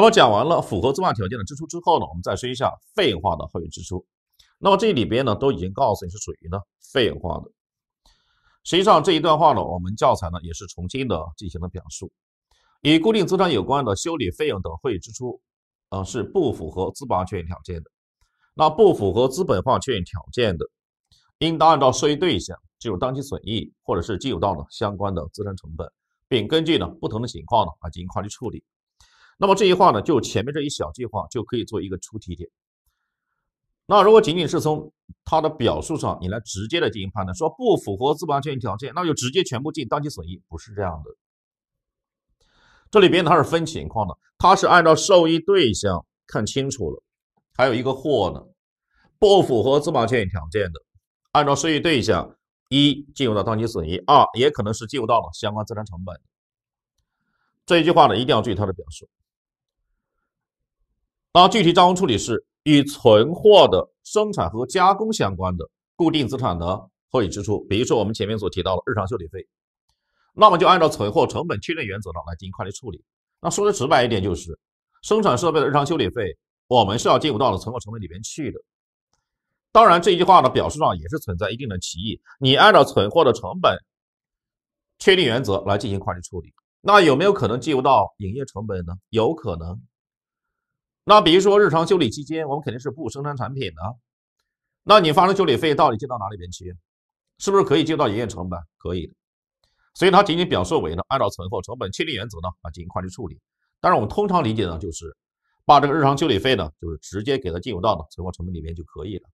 那么讲完了符合资本条件的支出之后呢，我们再说一下费用化的会计支出。那么这里边呢都已经告诉你是属于呢费用化的。实际上这一段话呢，我们教材呢也是重新的进行了表述：与固定资产有关的修理费用等会用支出，嗯，是不符合资本化确认条件的。那不符合资本化确认条件的，应当按照受益对象计入当期损益，或者是计入到呢相关的资产成本，并根据呢不同的情况呢来进行会计处理。那么这一话呢，就前面这一小句话就可以做一个出题点。那如果仅仅是从它的表述上，你来直接的进行判断，说不符合资本安全条件，那就直接全部进当期损益，不是这样的。这里边它是分情况的，它是按照受益对象看清楚了。还有一个或呢，不符合资本安全条件的，按照受益对象一进入到当期损益，二也可能是进入到了相关资产成本。这一句话呢，一定要注意它的表述。那具体账务处理是与存货的生产和加工相关的固定资产的后理支出，比如说我们前面所提到的日常修理费，那么就按照存货成本确认原则呢来进行会计处理。那说的直白一点就是，生产设备的日常修理费，我们是要计入到存货成本里面去的。当然，这一句话呢表述上也是存在一定的歧义。你按照存货的成本确定原则来进行会计处理，那有没有可能计入到营业成本呢？有可能。那比如说日常修理期间，我们肯定是不生产产品的，那你发生修理费到底进到哪里边去？是不是可以进到营业成本？可以的。所以它仅仅表述为呢，按照存货成本确定原则呢啊进行会计处理。但是我们通常理解呢，就是把这个日常修理费呢，就是直接给它进入到存货成本里面就可以了。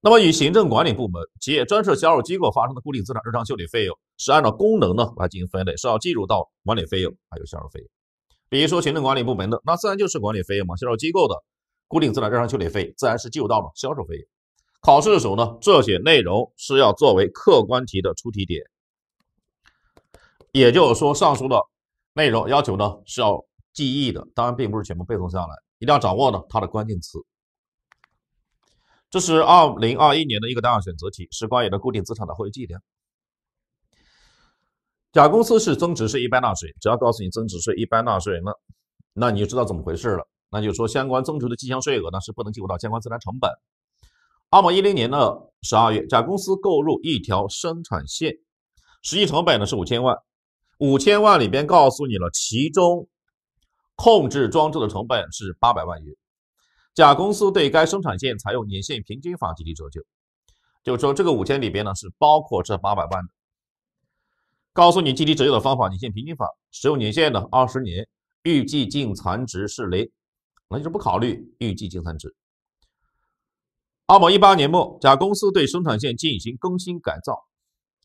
那么与行政管理部门、企业专设销售机构发生的固定资产日常修理费用，是按照功能呢来进行分类，是要计入到管理费用还有销售费用。比如说，行政管理部门的那自然就是管理费用嘛；销售机构的固定资产日常修理费自然是计入到了销售费用。考试的时候呢，这些内容是要作为客观题的出题点，也就是说，上述的内容要求呢是要记忆的，当然并不是全部背诵下来，一定要掌握呢它的关键词。这是2021年的一个单项选择题，是关于的固定资产的后续计量。甲公司是增值税一般纳税人，只要告诉你增值税一般纳税人了，那你就知道怎么回事了。那就说相关增值的进项税额呢是不能计入到相关资产成本。二零一零年的十二月，甲公司购入一条生产线，实际成本呢是五千万，五千万里边告诉你了，其中控制装置的成本是八百万元。甲公司对该生产线采用年限平均法计提折旧，就是说这个五千里边呢是包括这八百万的。告诉你计提折旧的方法，你用平均法，使用年限呢二十年，预计净残值是零，那就不考虑预计净残值。二零一八年末，甲公司对生产线进行更新改造，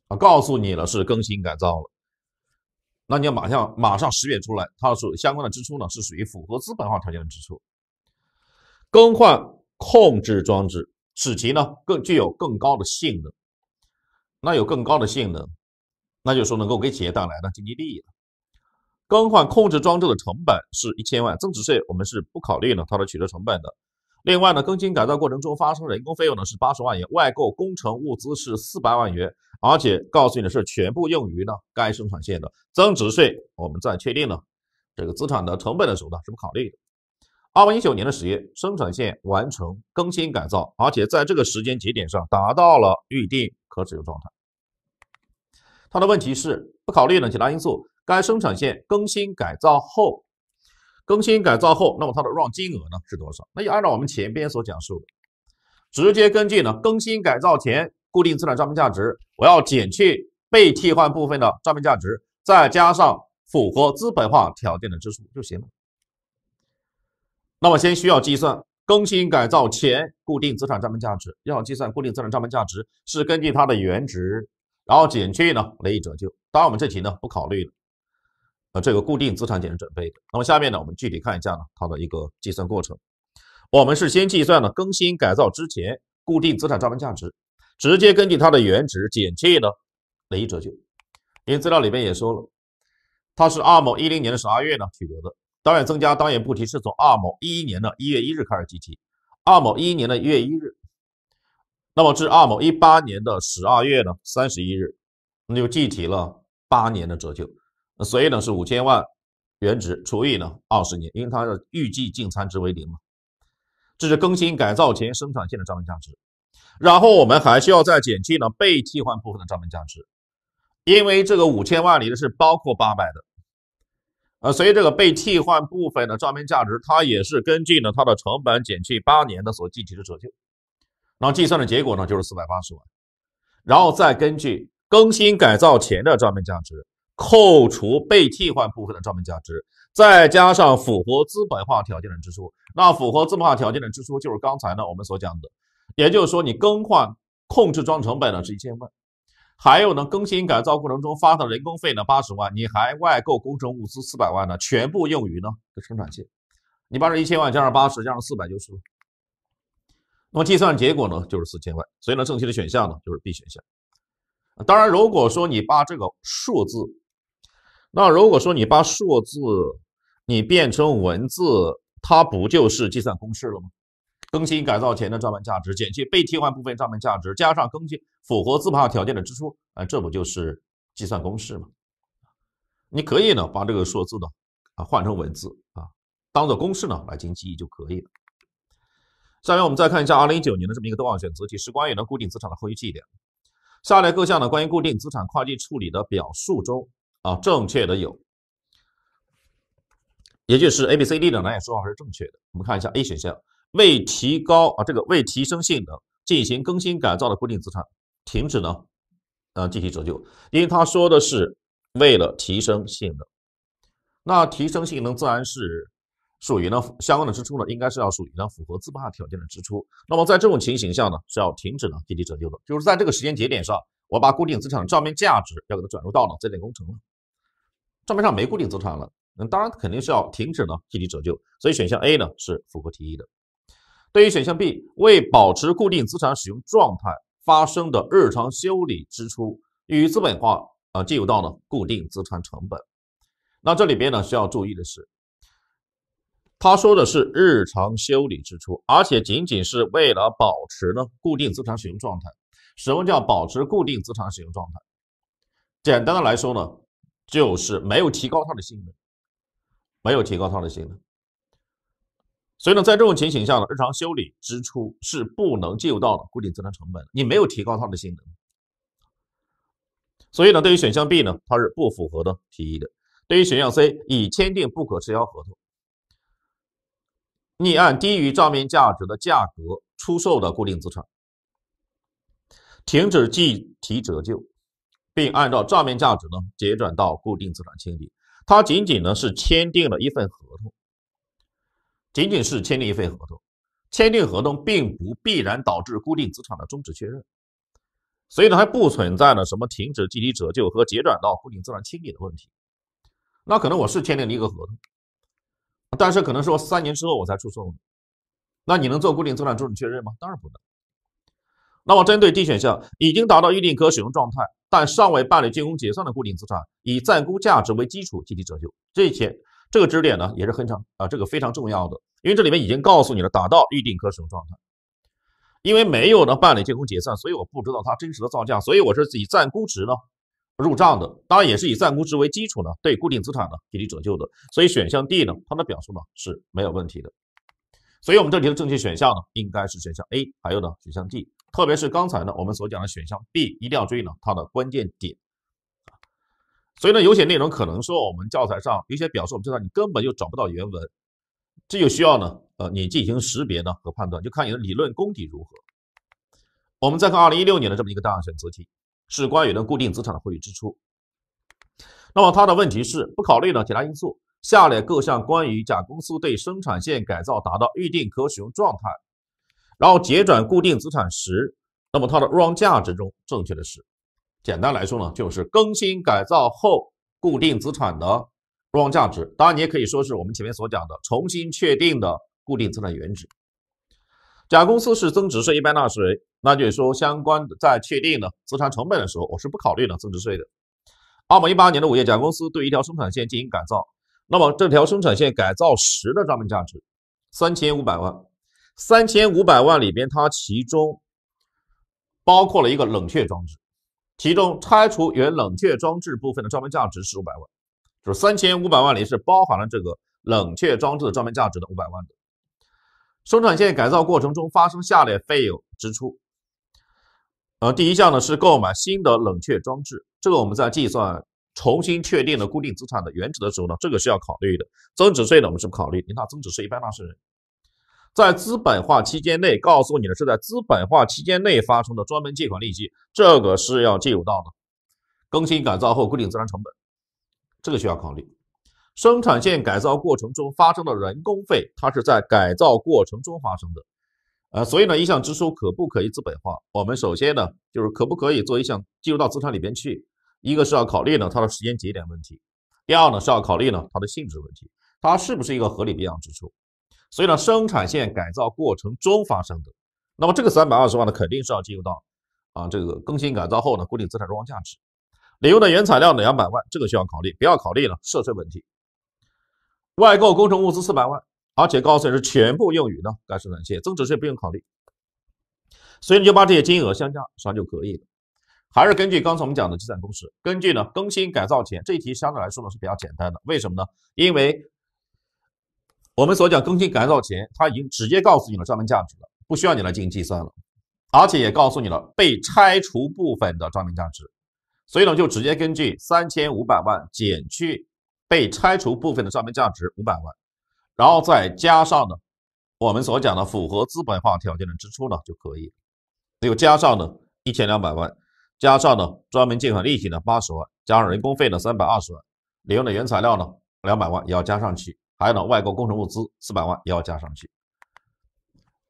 啊，告诉你了是更新改造了，那你要马上马上识别出来，它是相关的支出呢，是属于符合资本化条件的支出。更换控制装置，使其呢更具有更高的性能，那有更高的性能。那就说能够给企业带来的经济利益了。更换控制装置的成本是一千万，增值税我们是不考虑呢它的取得成本的。另外呢，更新改造过程中发生人工费用呢是八十万元，外购工程物资是四百万元，而且告诉你的是全部用于呢该生产线的。增值税我们在确定呢这个资产的成本的时候呢是不考虑的。二零一九年的十月，生产线完成更新改造，而且在这个时间节点上达到了预定可使用状态。它的问题是不考虑呢其他因素，该生产线更新改造后，更新改造后，那么它的 run 金额呢是多少？那就按照我们前边所讲述，的，直接根据呢更新改造前固定资产账面价值，我要减去被替换部分的账面价值，再加上符合资本化条件的支出就行了。那么先需要计算更新改造前固定资产账面价值。要计算固定资产账面价值，是根据它的原值。然后减去呢累计折旧，当然我们这题呢不考虑了，呃这个固定资产减值准备。那么下面呢我们具体看一下呢它的一个计算过程。我们是先计算了更新改造之前固定资产账面价值，直接根据它的原值减去呢累计折旧，因为资料里面也说了，它是二某一零年的十二月呢取得的，当然增加当然不提，是从二某一一年的一月一日开始计提，二某一一年的一月一日。那么至二某一八年的十二月呢三十一日，那就计提了八年的折旧，所以呢是五千万原值除以呢二十年，因为它的预计净残值为零嘛。这是更新改造前生产线的账面价值，然后我们还需要再减去呢被替换部分的账面价值，因为这个五千万里的是包括八百的，呃，所以这个被替换部分的账面价值，它也是根据呢它的成本减去八年的所计提的折旧。然后计算的结果呢，就是四百八十万，然后再根据更新改造前的账面价值，扣除被替换部分的账面价值，再加上符合资本化条件的支出。那符合资本化条件的支出就是刚才呢我们所讲的，也就是说你更换控制装成本呢是一千万，还有呢更新改造过程中发的人工费呢八十万，你还外购工程物资四百万呢，全部用于呢生产线，你把这一千万加上八十加上四百就是。那么计算结果呢，就是四千万。所以呢，正确的选项呢就是 B 选项。当然，如果说你把这个数字，那如果说你把数字你变成文字，它不就是计算公式了吗？更新改造前的账面价值减去被替换部分账面价值，加上更新符合自本条件的支出，啊，这不就是计算公式吗？你可以呢把这个数字呢啊换成文字啊，当做公式呢来进行记忆就可以了。下面我们再看一下二零一九年的这么一个多选题，是关于呢固定资产的后续记忆点。下列各项呢关于固定资产会计处理的表述中啊，正确的有，也就是 A、B、C、D 的哪一说法是正确的？我们看一下 A 选项，为提高啊这个为提升性能进行更新改造的固定资产停止呢啊计提折旧，因为他说的是为了提升性能，那提升性能自然是。属于呢相关的支出呢，应该是要属于呢符合资本化条件的支出。那么在这种情形下呢，是要停止呢计提折旧的。就是在这个时间节点上，我把固定资产账面价值要给它转入到了在建工程了，账面上没固定资产了。那当然肯定是要停止呢计提折旧。所以选项 A 呢是符合题意的。对于选项 B，为保持固定资产使用状态发生的日常修理支出与资本化啊，计入到了固定资产成本。那这里边呢需要注意的是。他说的是日常修理支出，而且仅仅是为了保持呢固定资产使用状态。什么叫保持固定资产使用状态？简单的来说呢，就是没有提高它的性能，没有提高它的性能。所以呢，在这种情形下呢，日常修理支出是不能计入到的固定资产成本。你没有提高它的性能。所以呢，对于选项 B 呢，它是不符合的提议的。对于选项 C，已签订不可撤销合同。你按低于账面价值的价格出售的固定资产，停止计提折旧，并按照账面价值呢结转到固定资产清理。它仅仅呢是签订了一份合同，仅仅是签订一份合同，签订合同并不必然导致固定资产的终止确认，所以呢还不存在呢什么停止计提折旧和结转到固定资产清理的问题。那可能我是签订了一个合同。但是可能说三年之后我才出错误，那你能做固定资产终止确认吗？当然不能。那么针对 D 选项，已经达到预定可使用状态，但尚未办理竣工结算的固定资产，以暂估价值为基础计提折旧。这些这个知识点呢，也是非常啊，这个非常重要的，因为这里面已经告诉你了，达到预定可使用状态，因为没有呢办理竣工结算，所以我不知道它真实的造价，所以我是以暂估值呢。入账的，当然也是以暂估值为基础呢，对固定资产呢计提折旧的，所以选项 D 呢，它的表述呢是没有问题的。所以，我们这题的正确选项呢，应该是选项 A，还有呢选项 D。特别是刚才呢，我们所讲的选项 B，一定要注意呢它的关键点。所以呢，有些内容可能说我们教材上有些表述，我们知道你根本就找不到原文，这就需要呢，呃，你进行识别呢和判断，就看你的理论功底如何。我们再看二零一六年的这么一个大选择题。是关于呢固定资产的会计支出。那么它的问题是不考虑呢其他因素，下列各项关于甲公司对生产线改造达到预定可使用状态，然后结转固定资产时，那么它的入账价值中正确的是？简单来说呢，就是更新改造后固定资产的入账价值。当然你也可以说是我们前面所讲的重新确定的固定资产原值。甲公司是增值税一般纳税人，那就说相关的在确定呢资产成本的时候，我是不考虑呢增值税的。二零一八年的五月，甲公司对一条生产线进行改造，那么这条生产线改造时的账面价值三千五百万，三千五百万里边它其中包括了一个冷却装置，其中拆除原冷却装置部分的账面价值是五百万，就是三千五百万里是包含了这个冷却装置的账面价值的五百万的。生产线改造过程中发生下列费用支出，呃，第一项呢是购买新的冷却装置，这个我们在计算重新确定的固定资产的原值的时候呢，这个是要考虑的。增值税呢，我们是不考虑，因为增值税一般纳税人在资本化期间内，告诉你的是在资本化期间内发生的专门借款利息，这个是要计入到的。更新改造后固定资产成本，这个需要考虑。生产线改造过程中发生的人工费，它是在改造过程中发生的，呃，所以呢，一项支出可不可以资本化？我们首先呢，就是可不可以做一项进入到资产里边去？一个是要考虑呢它的时间节点问题，第二呢是要考虑呢它的性质问题，它是不是一个合理必要支出？所以呢，生产线改造过程中发生的，那么这个三百二十万呢，肯定是要进入到啊这个更新改造后呢固定资产装账价值。理用的原材料呢两百万，这个需要考虑，不要考虑呢涉税问题。外购工程物资四百万，而且告诉你是全部用于呢该生产线，增值税不用考虑，所以你就把这些金额相加算就可以了。还是根据刚才我们讲的计算公式，根据呢更新改造前，这一题相对来说呢是比较简单的，为什么呢？因为我们所讲更新改造前，它已经直接告诉你了账面价值了，不需要你来进行计算了，而且也告诉你了被拆除部分的账面价值，所以呢就直接根据三千五百万减去。被拆除部分的账面价值五百万，然后再加上呢，我们所讲的符合资本化条件的支出呢就可以，又加上呢一千两百万，加上呢专门借款利息呢八十万，加上人工费呢三百二十万，里用的原材料呢两百万也要加上去，还有呢外购工程物资四百万也要加上去，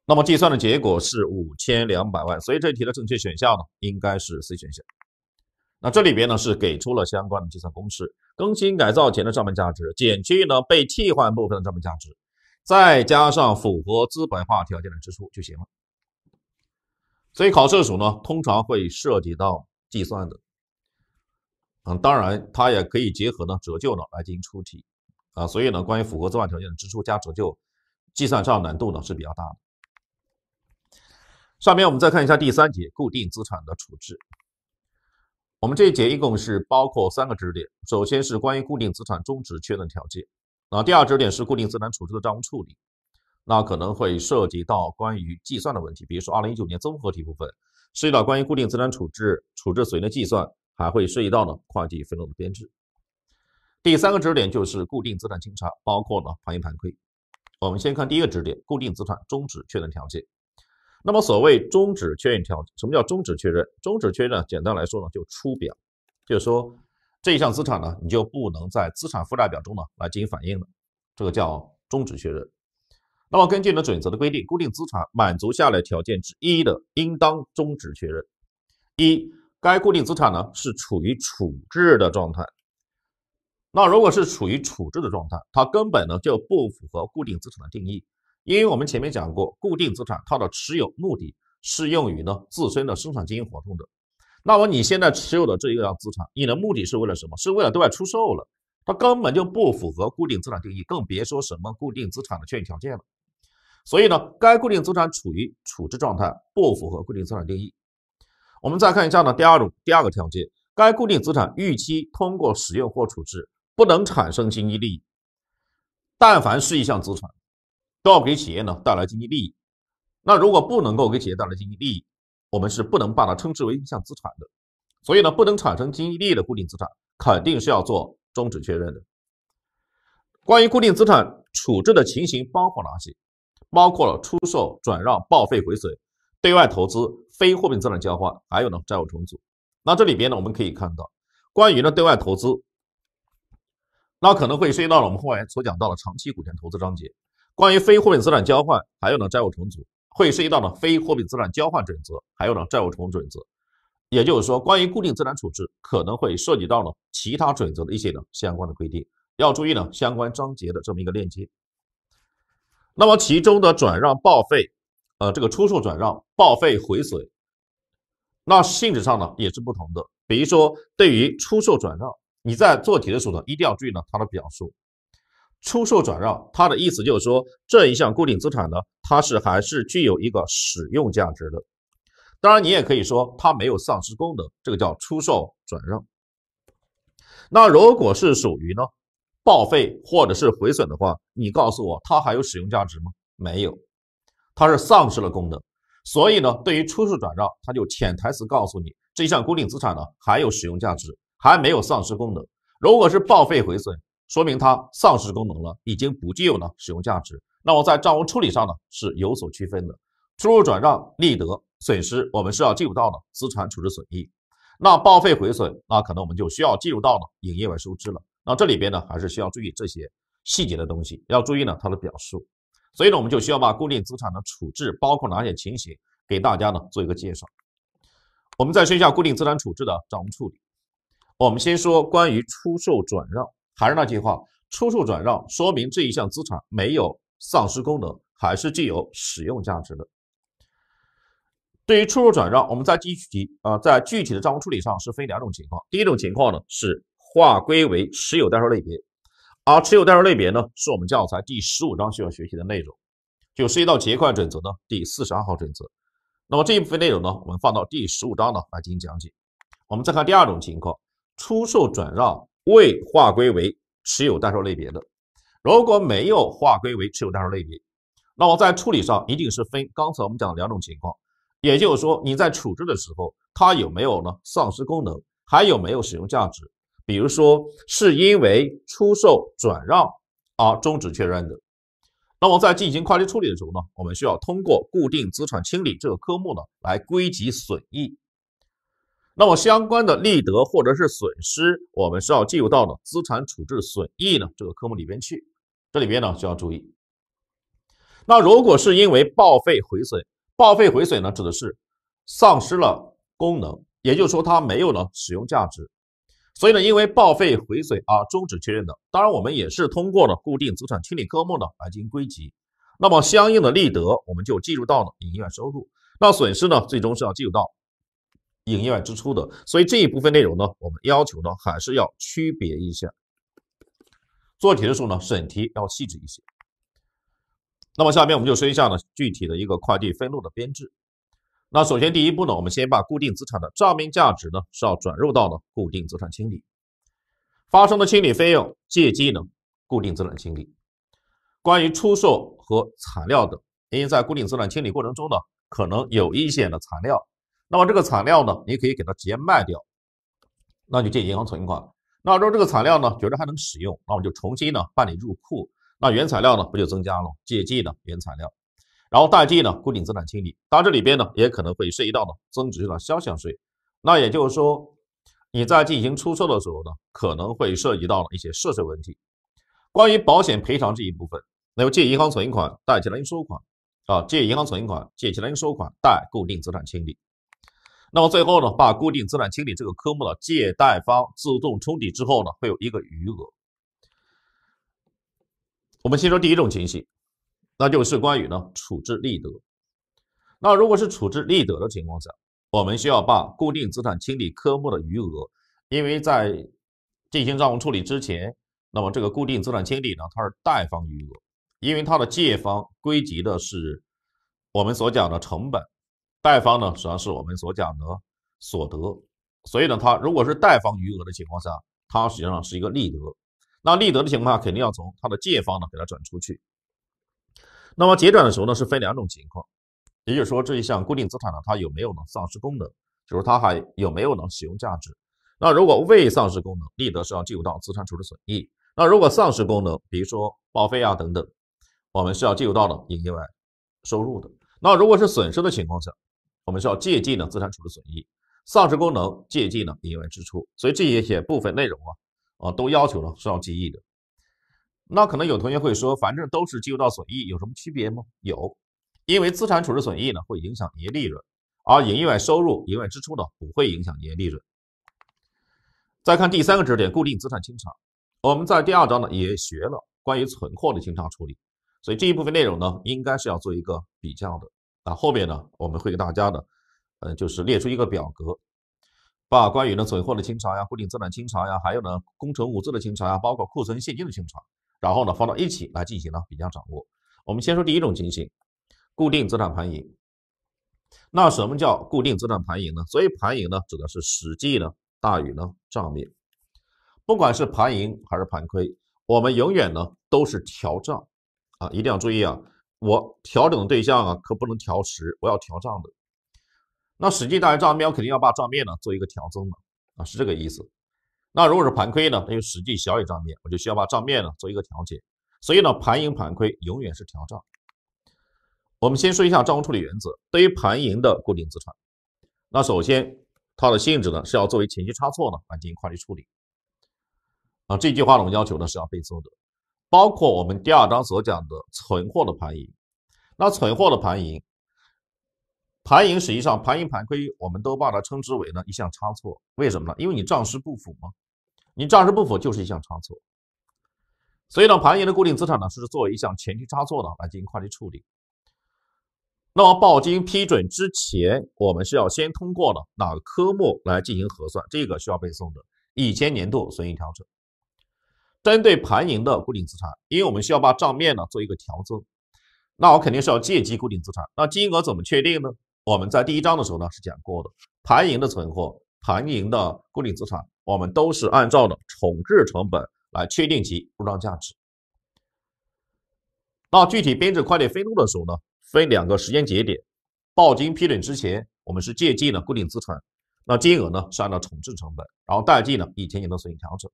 那么计算的结果是五千两百万，所以这题的正确选项呢应该是 C 选项。那这里边呢是给出了相关的计算公式：更新改造前的账面价值减去呢被替换部分的账面价值，再加上符合资本化条件的支出就行了。所以考试的时候呢，通常会涉及到计算的。嗯，当然它也可以结合呢折旧呢来进行出题啊。所以呢，关于符合资本条件的支出加折旧计算上难度呢是比较大的。下面我们再看一下第三节固定资产的处置。我们这一节一共是包括三个知识点，首先是关于固定资产终止确认条件，那第二知识点是固定资产处置的账务处理，那可能会涉及到关于计算的问题，比如说二零一九年综合体部分涉及到关于固定资产处置处置损益的计算，还会涉及到呢会计分录的编制。第三个知识点就是固定资产清查，包括呢盘盈盘亏。我们先看第一个知识点，固定资产终止确认条件。那么，所谓终止确认条件，什么叫终止确认？终止确认，简单来说呢，就出表，就是说这一项资产呢，你就不能在资产负债表中呢来进行反映了，这个叫终止确认。那么，根据呢准则的规定，固定资产满足下列条件之一的，应当终止确认：一、该固定资产呢是处于处置的状态。那如果是处于处置的状态，它根本呢就不符合固定资产的定义。因为我们前面讲过，固定资产它的持有目的是用于呢自身的生产经营活动的。那么你现在持有的这一个资产，你的目的是为了什么？是为了对外出售了？它根本就不符合固定资产定义，更别说什么固定资产的确认条件了。所以呢，该固定资产处于处置状态，不符合固定资产定义。我们再看一下呢第二种第二个条件：该固定资产预期通过使用或处置不能产生经济利益。但凡是一项资产，都要给企业呢带来经济利益，那如果不能够给企业带来经济利益，我们是不能把它称之为一项资产的。所以呢，不能产生经济利益的固定资产，肯定是要做终止确认的。关于固定资产处置的情形包括哪些？包括了出售、转让、报废、毁损、对外投资、非货币资产交换，还有呢债务重组。那这里边呢，我们可以看到，关于呢对外投资，那可能会涉及到我们后面所讲到的长期股权投资章节。关于非货币资产交换，还有呢债务重组，会涉及到呢非货币资产交换准则，还有呢债务重组准则。也就是说，关于固定资产处置，可能会涉及到呢其他准则的一些呢相关的规定，要注意呢相关章节的这么一个链接。那么其中的转让报废，呃，这个出售转让报废毁损，那性质上呢也是不同的。比如说，对于出售转让，你在做题的时候呢，一定要注意呢它的表述。出售转让，它的意思就是说这一项固定资产呢，它是还是具有一个使用价值的。当然，你也可以说它没有丧失功能，这个叫出售转让。那如果是属于呢报废或者是毁损的话，你告诉我它还有使用价值吗？没有，它是丧失了功能。所以呢，对于出售转让，它就潜台词告诉你这一项固定资产呢还有使用价值，还没有丧失功能。如果是报废毁损，说明它丧失功能了，已经不具有呢使用价值。那我在账务处理上呢是有所区分的，出入转让、利得、损失，我们是要计入到呢资产处置损益。那报废毁损，那可能我们就需要计入到呢营业外收支了。那这里边呢还是需要注意这些细节的东西，要注意呢它的表述。所以呢，我们就需要把固定资产的处置包括哪些情形给大家呢做一个介绍。我们再说一下固定资产处置的账务处理。我们先说关于出售、转让。还是那句话，出售转让说明这一项资产没有丧失功能，还是具有使用价值的。对于出售转让，我们在具体啊在具体的账务处理上是分两种情况。第一种情况呢是划归为持有代售类别。而持有代售类别呢是我们教材第十五章需要学习的内容，就涉及到结款准则呢第四十二号准则。那么这一部分内容呢，我们放到第十五章呢来进行讲解。我们再看第二种情况，出售转让。未划归为持有待售类别的，如果没有划归为持有待售类别，那我在处理上一定是分刚才我们讲两种情况，也就是说你在处置的时候，它有没有呢丧失功能，还有没有使用价值？比如说是因为出售、转让而终止确认的，那么在进行会计处理的时候呢，我们需要通过固定资产清理这个科目呢来归集损益。那么相关的利得或者是损失，我们是要计入到呢资产处置损益呢这个科目里边去。这里边呢需要注意，那如果是因为报废毁损，报废毁损呢指的是丧失了功能，也就是说它没有了使用价值，所以呢因为报废毁损而终止确认的，当然我们也是通过了固定资产清理科目呢来进行归集。那么相应的利得我们就计入到了营业收入，那损失呢最终是要计入到。营业外支出的，所以这一部分内容呢，我们要求呢还是要区别一下。做题的时候呢，审题要细致一些。那么下面我们就说一下呢具体的一个会计分录的编制。那首先第一步呢，我们先把固定资产的账面价值呢是要转入到呢固定资产清理，发生的清理费用借记呢固定资产清理。关于出售和材料的，因为在固定资产清理过程中呢，可能有一些的材料。那么这个产料呢，你可以给它直接卖掉，那就借银行存款。那如果这个产料呢觉得还能使用，那我们就重新呢办理入库。那原材料呢不就增加了借记的原材料，然后贷记呢固定资产清理。当然这里边呢也可能会涉及到呢增值税的销项税。那也就是说，你在进行出售的时候呢，可能会涉及到一些涉税问题。关于保险赔偿这一部分，那么借银行存款贷其他应收款啊，借银行存款借其他应收款贷固定资产清理。那么最后呢，把固定资产清理这个科目的借贷方自动冲抵之后呢，会有一个余额。我们先说第一种情形，那就是关于呢处置利得。那如果是处置利得的情况下，我们需要把固定资产清理科目的余额，因为在进行账务处理之前，那么这个固定资产清理呢，它是贷方余额，因为它的借方归集的是我们所讲的成本。贷方呢，实际上是我们所讲的所得，所以呢，它如果是贷方余额的情况下，它实际上是一个利得。那利得的情况下，肯定要从它的借方呢给它转出去。那么结转的时候呢，是分两种情况，也就是说这一项固定资产呢，它有没有呢丧失功能？就是它还有没有呢使用价值？那如果未丧失功能，利得是要计入到资产处置损益；那如果丧失功能，比如说报废啊等等，我们是要计入到的营业外收入的。那如果是损失的情况下，我们需要借记呢资产处置损益，丧失功能借记呢营业外支出，所以这些些部分内容啊，啊都要求呢是要记忆的。那可能有同学会说，反正都是计入到损益，有什么区别吗？有，因为资产处置损益呢会影响营业利润，而营业外收入、营业外支出呢不会影响营业利润。再看第三个知识点，固定资产清偿。我们在第二章呢也学了关于存货的清偿处理，所以这一部分内容呢应该是要做一个比较的。那后面呢，我们会给大家呢，呃，就是列出一个表格，把关于呢存货的清查呀、固定资产清查呀，还有呢工程物资的清查呀，包括库存现金的清查，然后呢放到一起来进行呢比较掌握。我们先说第一种情形，固定资产盘盈。那什么叫固定资产盘盈呢？所以盘盈呢指的是实际呢大于呢账面。不管是盘盈还是盘亏，我们永远呢都是调账啊，一定要注意啊。我调整对象啊，可不能调实，我要调账的。那实际大于账面，我肯定要把账面呢做一个调增的，啊，是这个意思。那如果是盘亏呢，那就实际小于账面，我就需要把账面呢做一个调节。所以呢，盘盈盘亏永远是调账。我们先说一下账务处理原则。对于盘盈的固定资产，那首先它的性质呢，是要作为前期差错呢来进行会计处理。啊，这句话呢，我们要求呢是要背诵的。包括我们第二章所讲的存货的盘盈，那存货的盘盈、盘盈实际上盘盈盘亏，我们都把它称之为呢一项差错，为什么呢？因为你账实不符嘛，你账实不符就是一项差错，所以呢，盘盈的固定资产呢，是作为一项前期差错呢来进行会计处理。那么报经批准之前，我们是要先通过了哪个科目来进行核算？这个需要背诵的以前年度损益调整。针对盘盈的固定资产，因为我们需要把账面呢做一个调增，那我肯定是要借记固定资产。那金额怎么确定呢？我们在第一章的时候呢是讲过的，盘盈的存货、盘盈的固定资产，我们都是按照的重置成本来确定其入账价值。那具体编制会计分录的时候呢，分两个时间节点，报经批准之前，我们是借记了固定资产，那金额呢是按照重置成本，然后贷记呢以前年度损益调整。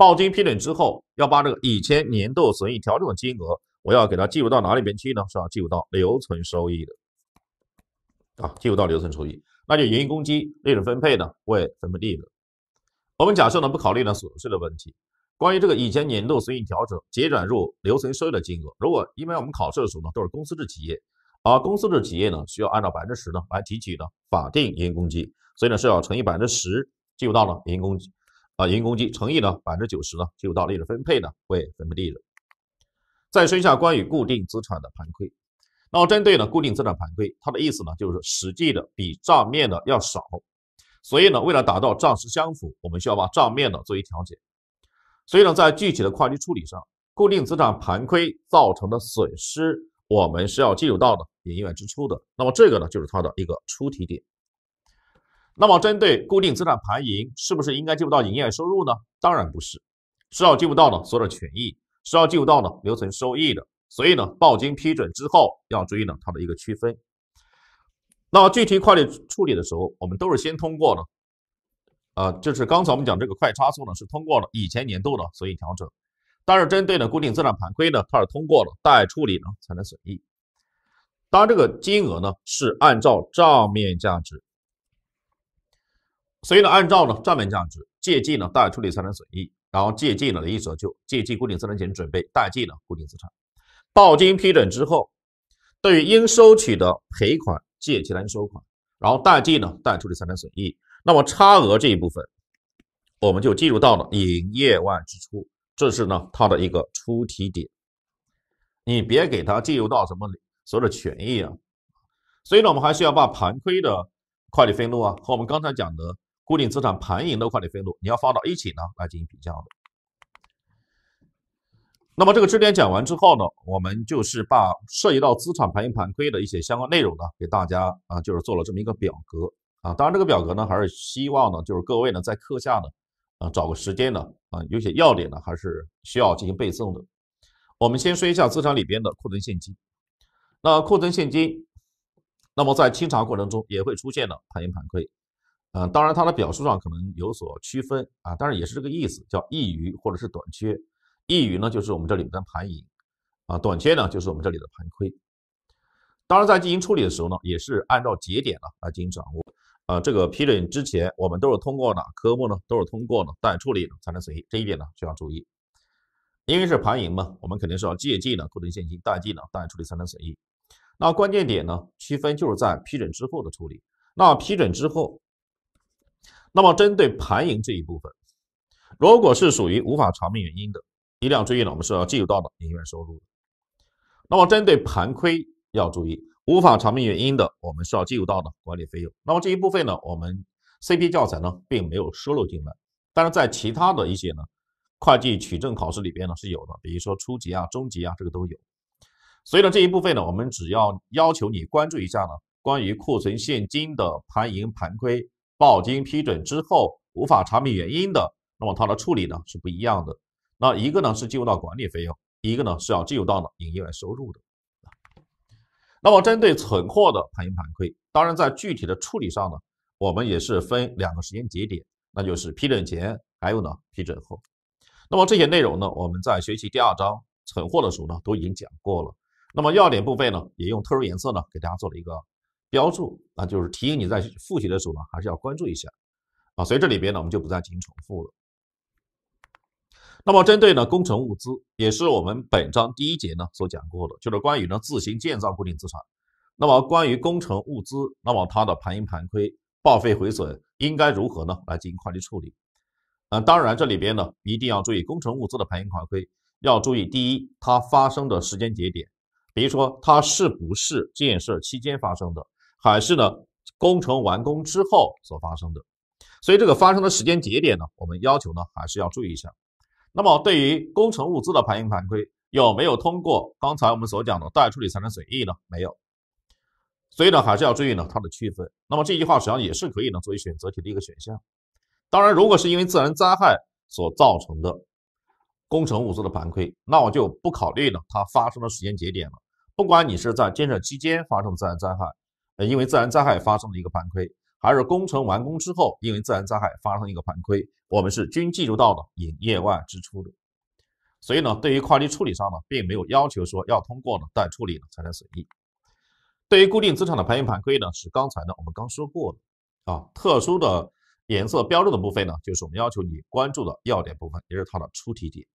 报经批准之后，要把这个以前年度损益调整的金额，我要给它计入到哪里边去呢？是要计入到留存收益的，啊，计入到留存收益，那就盈余公积、利润分配呢会怎么利呢？我们假设呢不考虑呢所得税的问题，关于这个以前年度损益调整结转入留存收益的金额，如果因为我们考试的时候呢都是公司制企业，而公司制企业呢需要按照百分之十呢来提取呢法定盈余公积，所以呢是要乘以百分之十，计入到了盈余公积。啊，盈公积乘以呢百分之九十呢，计入到利润分配呢，会分配利润。再说一下关于固定资产的盘亏。那么针对呢固定资产盘亏，它的意思呢就是实际的比账面的要少，所以呢为了达到账实相符，我们需要把账面的做一调节。所以呢在具体的会计处理上，固定资产盘亏造成的损失，我们是要计入到的营业外支出的。那么这个呢就是它的一个出题点。那么，针对固定资产盘盈，是不是应该记入到营业收入呢？当然不是，是要记入到所有者权益，是要记入到留存收益的。所以呢，报经批准之后，要注意呢它的一个区分。那么具体会计处理的时候，我们都是先通过呢，呃，就是刚才我们讲这个快差速呢，是通过了以前年度的损益调整；但是针对呢固定资产盘亏呢，它是通过了待处理呢才能损益。当这个金额呢是按照账面价值。所以呢，按照呢账面价值借记呢待处理财产损益，然后借记呢的计折旧，借记固定资产减值准备，贷记呢固定资产。报经批准之后，对于应收取的赔款借其他行收款，然后贷记呢待处理财产损益。那么差额这一部分，我们就计入到了营业外支出。这是呢它的一个出题点，你别给它计入到什么所有的权益啊。所以呢，我们还需要把盘亏的会计分录啊和我们刚才讲的。固定资产盘盈的会计费用，你要放到一起呢来进行比较。的。那么这个知识点讲完之后呢，我们就是把涉及到资产盘盈盘亏的一些相关内容呢，给大家啊，就是做了这么一个表格啊。当然，这个表格呢，还是希望呢，就是各位呢在课下呢，啊找个时间呢，啊有些要点呢还是需要进行背诵的。我们先说一下资产里边的库存现金。那库存现金，那么在清查过程中也会出现了盘盈盘亏。嗯，当然它的表述上可能有所区分啊，但是也是这个意思，叫溢余或者是短缺。溢余呢就是我们这里的盘盈啊，短缺呢就是我们这里的盘亏。当然在进行处理的时候呢，也是按照节点呢来进行掌握。啊，这个批准之前我们都是通过哪科目呢，都是通过呢待处理才能随意。这一点呢需要注意。因为是盘盈嘛，我们肯定是要借记呢库存现金，待记呢待处理才能随意。那关键点呢，区分就是在批准之后的处理。那批准之后。那么，针对盘盈这一部分，如果是属于无法查明原因的，一定要注意呢，我们是要计入到的营业收入。那么，针对盘亏要注意，无法查明原因的，我们是要计入到的管理费用。那么这一部分呢，我们 CP 教材呢并没有收录进来，但是在其他的一些呢会计取证考试里边呢是有的，比如说初级啊、中级啊，这个都有。所以呢，这一部分呢，我们只要要求你关注一下呢，关于库存现金的盘盈盘亏。报经批准之后无法查明原因的，那么它的处理呢是不一样的。那一个呢是计入到管理费用，一个呢是要计入到呢营业外收入的。那么针对存货的盘盈盘亏，当然在具体的处理上呢，我们也是分两个时间节点，那就是批准前，还有呢批准后。那么这些内容呢，我们在学习第二章存货的时候呢，都已经讲过了。那么要点部分呢，也用特殊颜色呢给大家做了一个。标注，那就是提醒你在复习的时候呢，还是要关注一下啊。所以这里边呢，我们就不再进行重复了。那么，针对呢工程物资，也是我们本章第一节呢所讲过的，就是关于呢自行建造固定资产。那么，关于工程物资，那么它的盘盈盘亏、报废毁损应该如何呢来进行会计处理？啊，当然这里边呢一定要注意工程物资的盘盈盘亏，要注意第一，它发生的时间节点，比如说它是不是建设期间发生的。还是呢，工程完工之后所发生的，所以这个发生的时间节点呢，我们要求呢还是要注意一下。那么对于工程物资的盘盈盘亏，有没有通过刚才我们所讲的待处理财产损益呢？没有，所以呢还是要注意呢它的区分。那么这句话实际上也是可以呢作为选择题的一个选项。当然，如果是因为自然灾害所造成的工程物资的盘亏，那我就不考虑呢它发生的时间节点了。不管你是在建设期间发生自然灾害。因为自然灾害发生的一个盘亏，还是工程完工之后因为自然灾害发生一个盘亏，我们是均计入到了营业外支出的。所以呢，对于快递处理上呢，并没有要求说要通过呢待处理呢才能损益。对于固定资产的盘盈盘亏呢，是刚才呢我们刚说过了啊，特殊的颜色标注的部分呢，就是我们要求你关注的要点部分，也是它的出题点。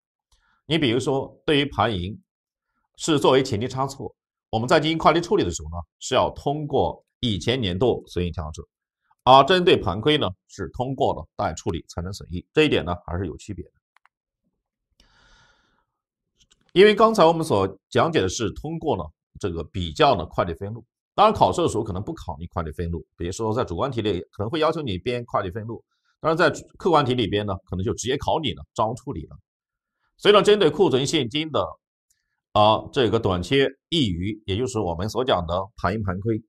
你比如说，对于盘盈是作为前期差错。我们在进行会计处理的时候呢，是要通过以前年度损益调整，而针对盘亏呢，是通过了待处理才能损益，这一点呢还是有区别的。因为刚才我们所讲解的是通过了这个比较的会计分录，当然考试的时候可能不考你会计分录，比如说在主观题里可能会要求你编会计分录，但是在客观题里边呢，可能就直接考你了账务处理了。所以呢，针对库存现金的。啊，这个短缺溢余，也就是我们所讲的盘盈盘亏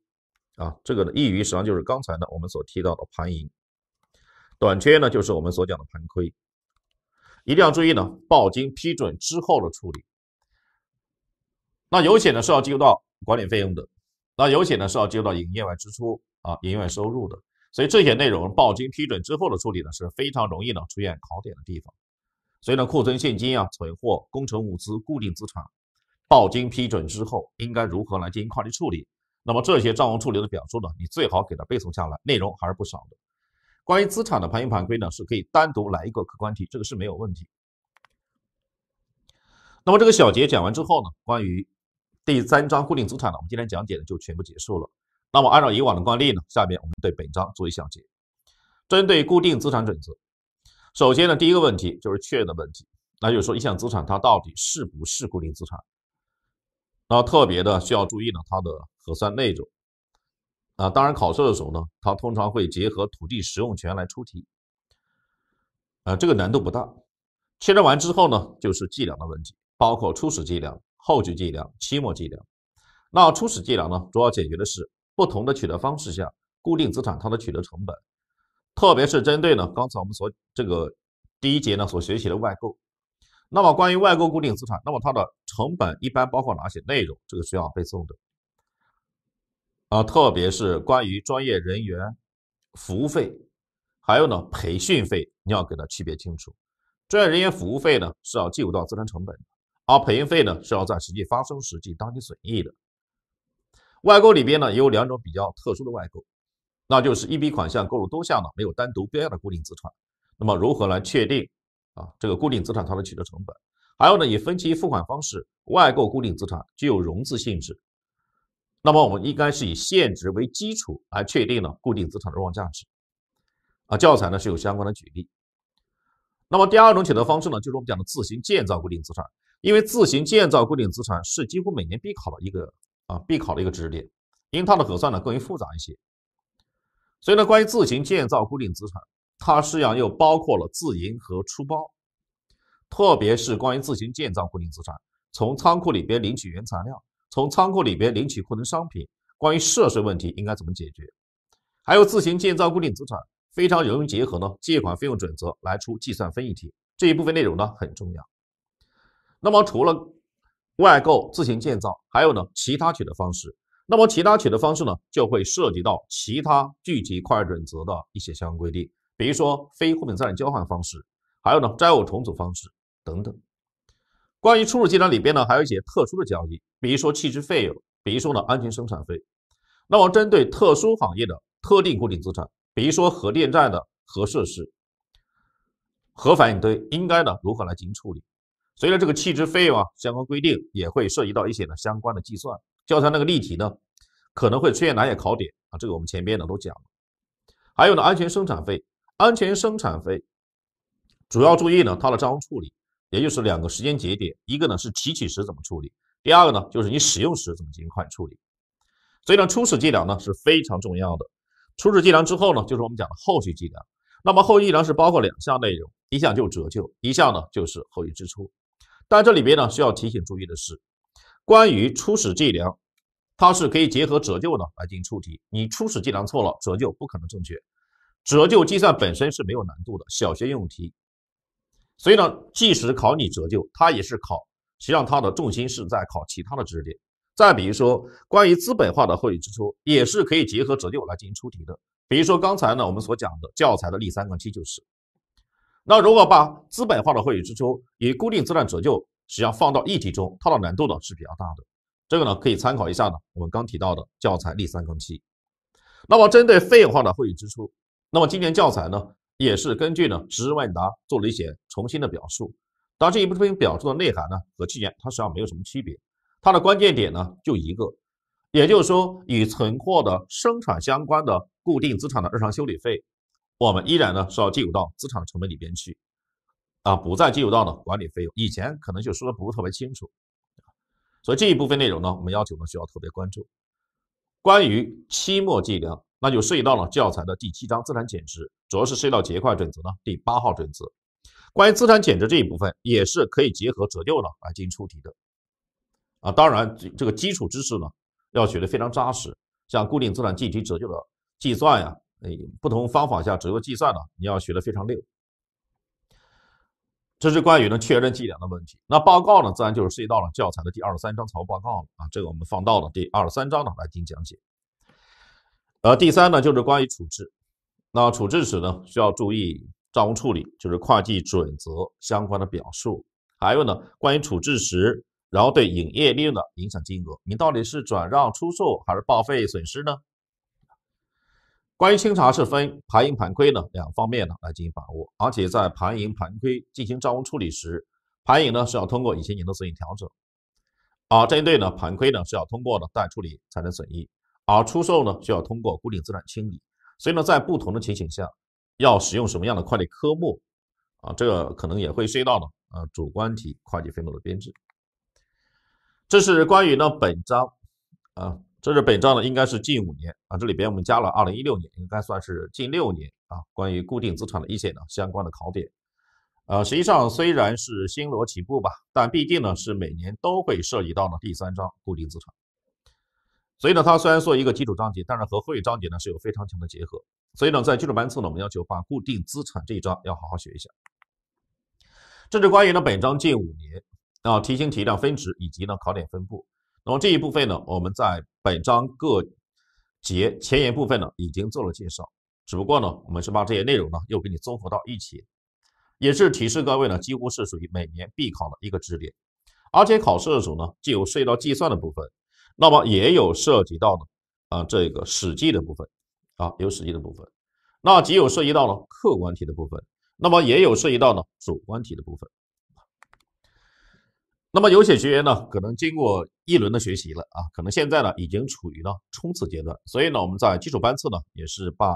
啊。这个的溢余实际上就是刚才呢我们所提到的盘盈，短缺呢就是我们所讲的盘亏。一定要注意呢，报经批准之后的处理。那有险呢是要计入到管理费用的，那有险呢是要计入到营业外支出啊、营业外收入的。所以这些内容报经批准之后的处理呢，是非常容易呢出现考点的地方。所以呢，库存现金啊、存货、工程物资、固定资产。报经批准之后，应该如何来进行会计处理？那么这些账务处理的表述呢？你最好给它背诵下来，内容还是不少的。关于资产的盘盈盘亏呢，是可以单独来一个客观题，这个是没有问题。那么这个小节讲完之后呢，关于第三章固定资产呢，我们今天讲解的就全部结束了。那么按照以往的惯例呢，下面我们对本章做一小结。针对固定资产准则，首先呢，第一个问题就是确认的问题，那就是说一项资产它到底是不是固定资产？那特别的需要注意呢，它的核算内容。啊，当然考试的时候呢，它通常会结合土地使用权来出题。啊，这个难度不大。确认完之后呢，就是计量的问题，包括初始计量、后续计量、期末计量。那初始计量呢，主要解决的是不同的取得方式下固定资产它的取得成本，特别是针对呢，刚才我们所这个第一节呢所学习的外购。那么关于外购固定资产，那么它的成本一般包括哪些内容？这个需要背诵的啊，特别是关于专业人员服务费，还有呢培训费，你要给它区别清楚。专业人员服务费呢是要计入到自身成本，而培训费呢是要在实际发生时际当期损益的。外购里边呢也有两种比较特殊的外购，那就是一笔款项购入多项呢没有单独标的固定资产，那么如何来确定？啊，这个固定资产它的取得成本，还有呢，以分期付款方式外购固定资产具有融资性质，那么我们应该是以现值为基础来确定了固定资产的入账价值，啊，教材呢是有相关的举例。那么第二种取得方式呢，就是我们讲的自行建造固定资产，因为自行建造固定资产是几乎每年必考的一个啊必考的一个知识点，因它的核算呢更为复杂一些，所以呢，关于自行建造固定资产。它实际上又包括了自营和出包，特别是关于自行建造固定资产，从仓库里边领取原材料，从仓库里边领取库存商品，关于涉税问题应该怎么解决？还有自行建造固定资产非常容易结合呢，借款费用准则来出计算分析题这一部分内容呢很重要。那么除了外购、自行建造，还有呢其他取得方式。那么其他取得方式呢，就会涉及到其他具体会计准则的一些相关规定。比如说非货币资产交换方式，还有呢债务重组方式等等。关于出入计量里边呢，还有一些特殊的交易，比如说弃置费用，比如说呢安全生产费。那么针对特殊行业的特定固定资产，比如说核电站的核设施、核反应堆，应该呢如何来进行处理？随着这个弃置费用啊相关规定也会涉及到一些呢相关的计算。教材那个例题呢可能会出现哪些考点啊？这个我们前面呢都讲了。还有呢安全生产费。安全生产费，主要注意呢，它的账务处理，也就是两个时间节点，一个呢是提取时怎么处理，第二个呢就是你使用时怎么进行处理。所以呢，初始计量呢是非常重要的，初始计量之后呢，就是我们讲的后续计量。那么后续计量是包括两项内容，一项就折旧，一项呢就是后续支出。但这里边呢需要提醒注意的是，关于初始计量，它是可以结合折旧呢来进行出题，你初始计量错了，折旧不可能正确。折旧计算本身是没有难度的，小学应用题。所以呢，即使考你折旧，它也是考，实际上它的重心是在考其他的知识点。再比如说，关于资本化的会议支出，也是可以结合折旧来进行出题的。比如说刚才呢，我们所讲的教材的例三杠七就是。那如果把资本化的会议支出与固定资产折旧，实际上放到一题中，它的难度呢是比较大的。这个呢，可以参考一下呢，我们刚提到的教材例三杠七。那么针对费用化的会议支出。那么今年教材呢，也是根据呢十问答做了一些重新的表述，当然这一部分表述的内涵呢，和去年它实际上没有什么区别，它的关键点呢就一个，也就是说与存货的生产相关的固定资产的日常修理费，我们依然呢是要计入到资产成本里边去，啊，不再计入到呢管理费用，以前可能就说的不是特别清楚，所以这一部分内容呢，我们要求呢需要特别关注，关于期末计量。那就涉及到了教材的第七章资产减值，主要是涉及到结块准则呢第八号准则，关于资产减值这一部分也是可以结合折旧呢来进行出题的，啊，当然这个基础知识呢要学的非常扎实，像固定资产计提折旧的计算呀，哎，不同方法下折旧计算呢，你要学的非常溜。这是关于呢确认计量的问题。那报告呢，自然就是涉及到了教材的第二十三章财务报告了啊，这个我们放到了第二十三章呢来进行讲解。呃，第三呢就是关于处置，那处置时呢需要注意账务处理，就是会计准则相关的表述，还有呢关于处置时，然后对营业利润的影响金额，你到底是转让出售还是报废损失呢？关于清查是分盘盈盘亏呢两方面呢来进行把握，而且在盘盈盘亏进行账务处理时，盘盈呢是要通过以前年度损益调整，而针对呢盘亏呢是要通过呢待处理财产损益。而出售呢，就要通过固定资产清理，所以呢，在不同的情形下，要使用什么样的会计科目啊？这个可能也会涉及到呢啊，主观题会计分录的编制。这是关于呢本章啊，这是本章呢应该是近五年啊，这里边我们加了二零一六年，应该算是近六年啊，关于固定资产的一些呢相关的考点。呃，实际上虽然是新罗起步吧，但毕竟呢是每年都会涉及到呢第三章固定资产。所以呢，它虽然说一个基础章节，但是和会议章节呢是有非常强的结合。所以呢，在基础班次呢，我们要求把固定资产这一章要好好学一下。这是关于呢本章近五年啊题型、题量、分值以及呢考点分布。那么这一部分呢，我们在本章各节前沿部分呢已经做了介绍，只不过呢，我们是把这些内容呢又给你综合到一起，也是提示各位呢，几乎是属于每年必考的一个知识点。而且考试的时候呢，既有涉及到计算的部分。那么也有涉及到呢，啊，这个《史记》的部分，啊，有《史记》的部分，那既有涉及到呢客观题的部分，那么也有涉及到呢主观题的部分。那么有些学员呢，可能经过一轮的学习了啊，可能现在呢已经处于呢冲刺阶段，所以呢我们在基础班次呢也是把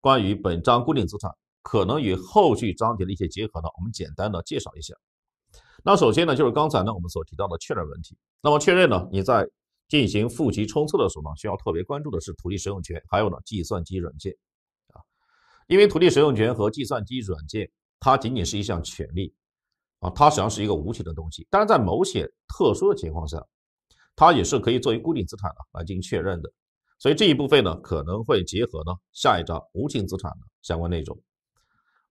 关于本章固定资产可能与后续章节的一些结合呢，我们简单的介绍一下。那首先呢就是刚才呢我们所提到的确认问题，那么确认呢你在进行复极冲测的时候呢，需要特别关注的是土地使用权，还有呢计算机软件，啊，因为土地使用权和计算机软件它仅仅是一项权利，啊，它实际上是一个无形的东西。但是在某些特殊的情况下，它也是可以作为固定资产呢来进行确认的。所以这一部分呢可能会结合呢下一章无形资产的相关内容，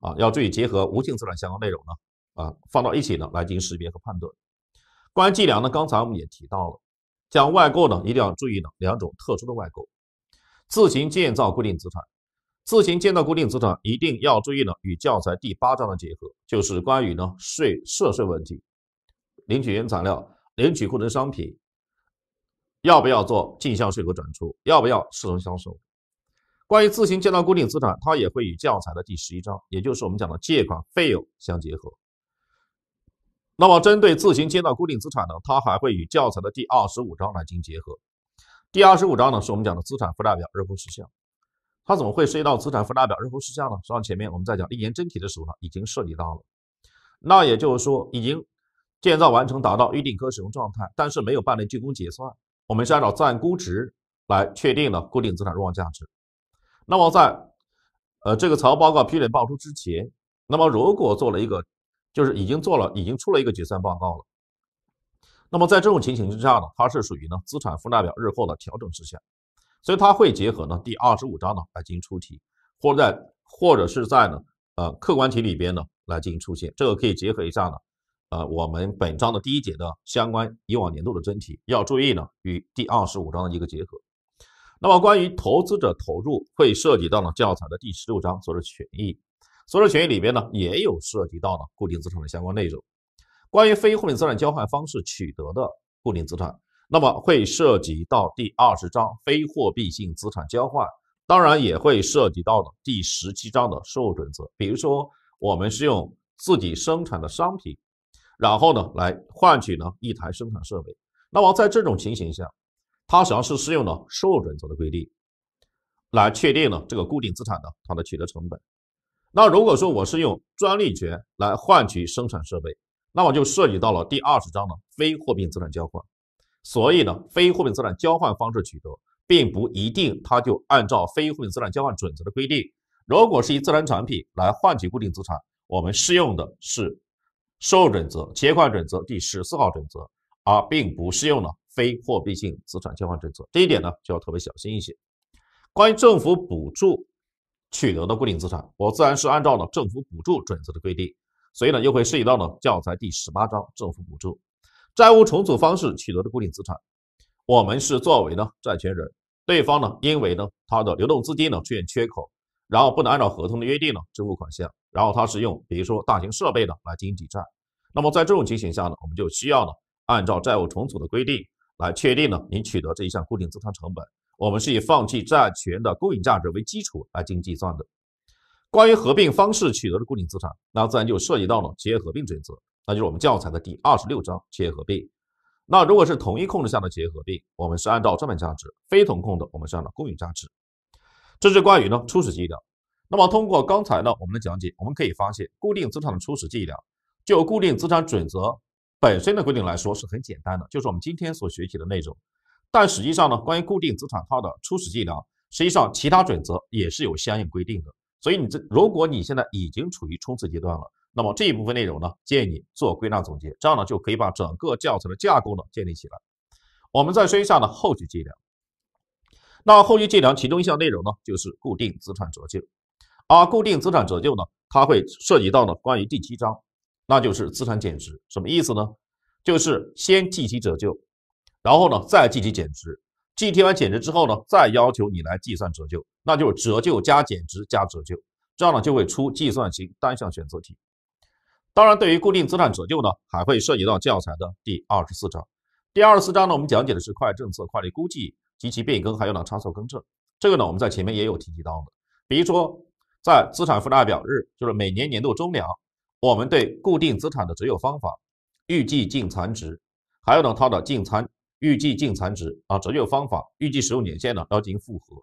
啊，要注意结合无形资产相关内容呢，啊，放到一起呢来进行识别和判断。关于计量呢，刚才我们也提到了。讲外购呢，一定要注意呢两种特殊的外购，自行建造固定资产，自行建造固定资产一定要注意呢与教材第八章的结合，就是关于呢税涉税问题，领取原材料、领取库存商品，要不要做进项税额转出，要不要视同销售？关于自行建造固定资产，它也会与教材的第十一章，也就是我们讲的借款费用相结合。那么，针对自行建造固定资产呢，它还会与教材的第二十五章来进行结合。第二十五章呢，是我们讲的资产负债表日后事项。它怎么会涉及到资产负债表日后事项呢？实际上，前面我们在讲历年真题的时候呢，已经涉及到了。那也就是说，已经建造完成，达到预定可使用状态，但是没有办理竣工结算，我们是按照暂估值来确定的固定资产入账价值。那么，在呃这个财务报告批准报出之前，那么如果做了一个。就是已经做了，已经出了一个结算报告了。那么在这种情形之下呢，它是属于呢资产负债表日后的调整事项，所以它会结合呢第二十五章呢来进行出题，或者在或者是在呢呃客观题里边呢来进行出现。这个可以结合一下呢呃我们本章的第一节的相关以往年度的真题，要注意呢与第二十五章的一个结合。那么关于投资者投入，会涉及到呢教材的第十六章，说是权益。所有权益里边呢，也有涉及到呢固定资产的相关内容。关于非货币资产交换方式取得的固定资产，那么会涉及到第二十章非货币性资产交换，当然也会涉及到的第十七章的收入准则。比如说，我们是用自己生产的商品，然后呢来换取呢一台生产设备。那么在这种情形下，它际要是适用了收入准则的规定，来确定了这个固定资产的它的取得成本。那如果说我是用专利权来换取生产设备，那么就涉及到了第二十章的非货币资产交换。所以呢，非货币资产交换方式取得，并不一定它就按照非货币资产交换准则的规定。如果是以自然产品来换取固定资产，我们适用的是收入准则、切款准则第十四号准则，而并不适用呢非货币性资产交换准则。这一点呢，就要特别小心一些。关于政府补助。取得的固定资产，我自然是按照了政府补助准则的规定，所以呢又会涉及到呢教材第十八章政府补助。债务重组方式取得的固定资产，我们是作为呢债权人，对方呢因为呢他的流动资金呢出现缺口，然后不能按照合同的约定呢支付款项，然后他是用比如说大型设备呢来进行抵债，那么在这种情形下呢，我们就需要呢按照债务重组的规定来确定呢您取得这一项固定资产成本。我们是以放弃债权的公允价值为基础来进行计算的。关于合并方式取得的固定资产，那自然就涉及到了企业合并准则，那就是我们教材的第二十六章企业合并。那如果是同一控制下的企业合并，我们是按照账面价值；非同控的，我们是按照公允价值。这是关于呢初始计量。那么通过刚才呢我们的讲解，我们可以发现，固定资产的初始计量，就固定资产准则本身的规定来说是很简单的，就是我们今天所学习的内容。但实际上呢，关于固定资产套的初始计量，实际上其他准则也是有相应规定的。所以你这如果你现在已经处于冲刺阶段了，那么这一部分内容呢，建议你做归纳总结，这样呢就可以把整个教材的架构呢建立起来。我们再说一下呢后续计量。那后续计量其中一项内容呢，就是固定资产折旧，而固定资产折旧呢，它会涉及到呢关于第七章，那就是资产减值，什么意思呢？就是先计提折旧。然后呢，再计提减值，计提完减值之后呢，再要求你来计算折旧，那就是折旧加减值加折旧，这样呢就会出计算型单项选择题。当然，对于固定资产折旧呢，还会涉及到教材的第二十四章。第二十四章呢，我们讲解的是会计政策、会计估计及其变更，还有呢差错更正。这个呢，我们在前面也有提及到的，比如说在资产负债表日，就是每年年度中点，我们对固定资产的折旧方法、预计净残值，还有呢它的净残。预计净残值啊，折旧方法，预计使用年限呢，要进行复核。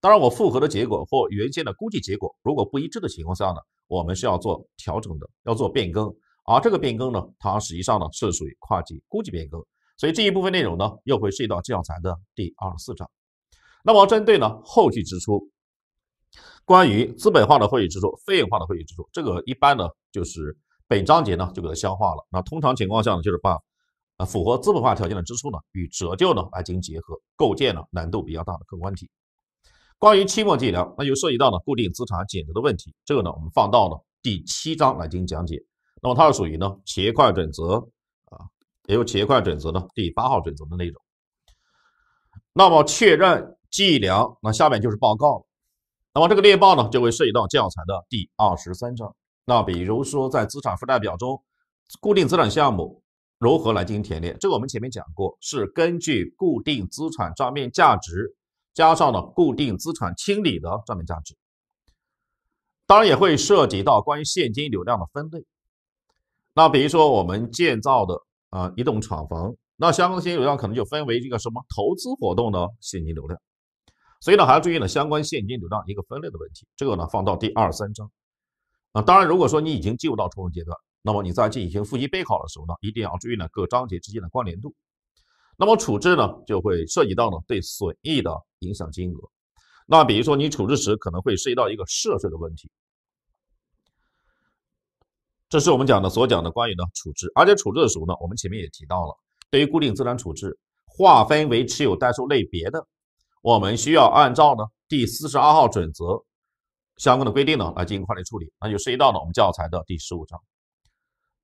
当然，我复核的结果或原先的估计结果，如果不一致的情况下呢，我们是要做调整的，要做变更。而这个变更呢，它实际上呢是属于会计估计变更。所以这一部分内容呢，又会涉及到教材的第二十四章。那么针对呢后续支出，关于资本化的会计支出、费用化的会计支出，这个一般呢就是本章节呢就给它消化了。那通常情况下呢，就是把啊，符合资本化条件的支出呢，与折旧呢来进行结合，构建了难度比较大的客观题。关于期末计量，那就涉及到呢固定资产减值的问题。这个呢，我们放到呢第七章来进行讲解。那么它是属于呢企业会计准则啊，也有企业会计准则呢第八号准则的内容。那么确认计量，那下面就是报告。那么这个列报呢，就会涉及到教材的第二十三章。那比如说在资产负债表中，固定资产项目。如何来进行填列？这个我们前面讲过，是根据固定资产账面价值加上呢固定资产清理的账面价值，当然也会涉及到关于现金流量的分类。那比如说我们建造的啊一栋厂房，那相关的现金流量可能就分为这个什么投资活动的现金流量。所以呢，还要注意呢相关现金流量一个分类的问题。这个呢放到第二三章。啊，当然如果说你已经进入到初中阶段。那么你在进行复习备考的时候呢，一定要注意呢各章节之间的关联度。那么处置呢，就会涉及到呢对损益的影响金额。那比如说你处置时可能会涉及到一个涉税的问题。这是我们讲的所讲的关于呢处置，而且处置的时候呢，我们前面也提到了，对于固定资产处置划分为持有代售类别的，我们需要按照呢第四十二号准则相关的规定呢来进行会计处理，那就涉及到呢我们教材的第十五章。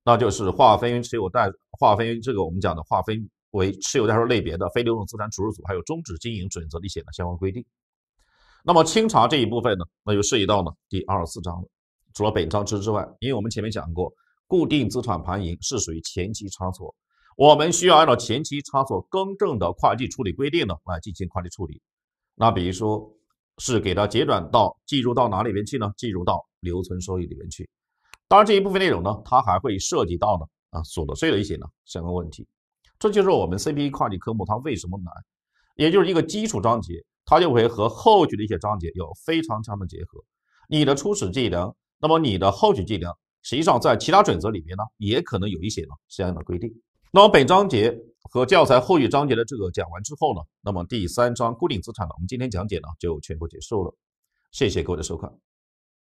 那就是划分持有待划分这个我们讲的划分为持有待售类别的非流动资产处置组，还有终止经营准则的写的相关规定。那么清查这一部分呢，那就涉及到呢第二十四章了。除了本章之之外，因为我们前面讲过，固定资产盘盈是属于前期差错，我们需要按照前期差错更正的会计处理规定呢来进行会计处理。那比如说，是给它结转到计入到哪里边去呢？计入到留存收益里面去。当然，这一部分内容呢，它还会涉及到呢啊所得税的一些呢相关问题，这就是我们 CPA 会计科目它为什么难，也就是一个基础章节，它就会和后续的一些章节有非常强的结合。你的初始计量，那么你的后续计量，实际上在其他准则里面呢，也可能有一些呢相应的规定。那么本章节和教材后续章节的这个讲完之后呢，那么第三章固定资产呢，我们今天讲解呢就全部结束了，谢谢各位的收看。